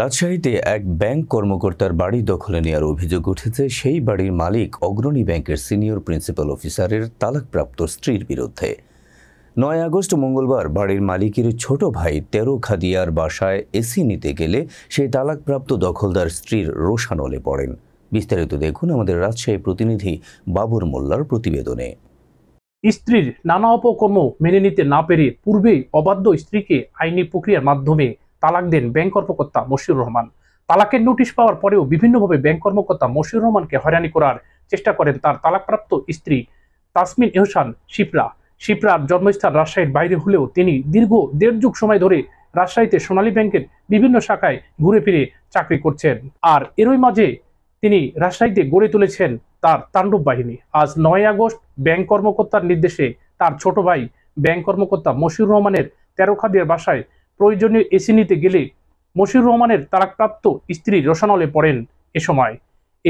রাজশাহীতে এক ব্যাংক কর্মকর্তার বাড়ি দখলে নেওয়ার অভিযোগ উঠেছে সেই বাড়ির মালিক অগ্রণী ব্যাংকের সিনিয়র প্রিন্সিপাল অফিসারের তালাকপ্রাপ্ত স্ত্রীর বিরুদ্ধে নয় আগস্ট মঙ্গলবার বাড়ির মালিকের ছোট ভাই তেরো খাদিয়ার বাসায় এসি নিতে গেলে সেই তালাকপ্রাপ্ত দখলদার স্ত্রীর রোশানলে পড়েন বিস্তারিত দেখুন আমাদের রাজশাহী প্রতিনিধি বাবুর মোল্লার প্রতিবেদনে স্ত্রীর নানা অপকর্ম মেনে নিতে না পেরে পূর্বেই অবাধ্য স্ত্রীকে আইনি প্রক্রিয়ার মাধ্যমে তালাক দেন ব্যাংক কর্মকর্তা মশিউর রহমান তালাকের নোটিশ পাওয়ার পরেও বিভিন্নভাবে ব্যাংক কর্মকর্তা মশিউর রহমানকে হয়রানি করার চেষ্টা করেন তার তালাকপ্রাপ্ত স্ত্রী তাসমিন এহসান শিপরা শিপরার জন্মস্থান রাজশাহীর বাইরে হলেও তিনি দীর্ঘ দেড় যুগ সময় ধরে রাজশাহীতে সোনালী ব্যাংকের বিভিন্ন শাখায় ঘুরে ফিরে চাকরি করছেন আর এরই মাঝে তিনি রাজশাহীতে গড়ে তুলেছেন তার তাণ্ডব বাহিনী আজ নয় আগস্ট ব্যাংক কর্মকর্তার নির্দেশে তার ছোট ভাই ব্যাংক কর্মকর্তা মশিউর রহমানের খাদের বাসায় প্রয়োজনীয় এসি নিতে গেলে মশিউর রহমানের তারাকপ্রাপ্ত স্ত্রী রসানলে পড়েন এ সময়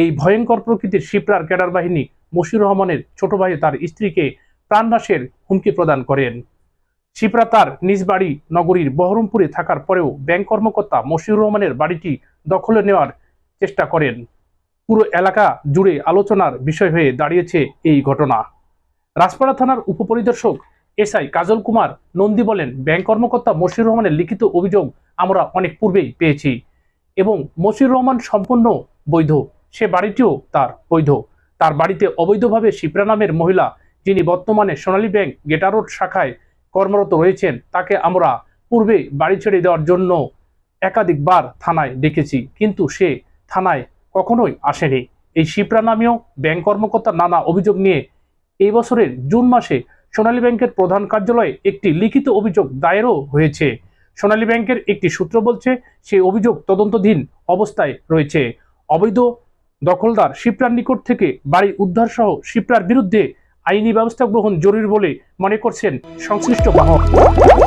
এই ভয়ঙ্কর প্রকৃতির শিপ্রার ক্যাডার বাহিনী মশিউর রহমানের ছোট ভাই তার স্ত্রীকে প্রাণনাশের হুমকি প্রদান করেন শিপ্রা তার নিজ বাড়ি নগরীর বহরমপুরে থাকার পরেও ব্যাংক কর্মকর্তা মশিউর রহমানের বাড়িটি দখলে নেওয়ার চেষ্টা করেন পুরো এলাকা জুড়ে আলোচনার বিষয় হয়ে দাঁড়িয়েছে এই ঘটনা রাজপাড়া থানার উপপরিদর্শক এসআই কাজল কুমার নন্দী বলেন ব্যাংক কর্মকর্তা মশির রহমানের লিখিত অভিযোগ আমরা অনেক পূর্বেই পেয়েছি এবং মশির রহমান সম্পূর্ণ বৈধ সে বাড়িটিও তার বৈধ তার বাড়িতে অবৈধভাবে শিপ্রা নামের মহিলা যিনি বর্তমানে সোনালী ব্যাংক গেটারোড শাখায় কর্মরত রয়েছেন তাকে আমরা পূর্বে বাড়ি ছেড়ে দেওয়ার জন্য একাধিকবার থানায় ডেকেছি কিন্তু সে থানায় কখনোই আসেনি এই শিপ্রা নামীয় ব্যাংক কর্মকর্তার নানা অভিযোগ নিয়ে এই বছরের জুন মাসে সোনালী ব্যাংকের প্রধান কার্যালয়ে একটি লিখিত অভিযোগ দায়েরও হয়েছে সোনালী ব্যাংকের একটি সূত্র বলছে সেই অভিযোগ তদন্তধীন অবস্থায় রয়েছে অবৈধ দখলদার শিপ্রার নিকট থেকে বাড়ি উদ্ধারসহ শিপ্রার বিরুদ্ধে আইনি ব্যবস্থা গ্রহণ জরুরি বলে মনে করছেন সংশ্লিষ্ট বাহক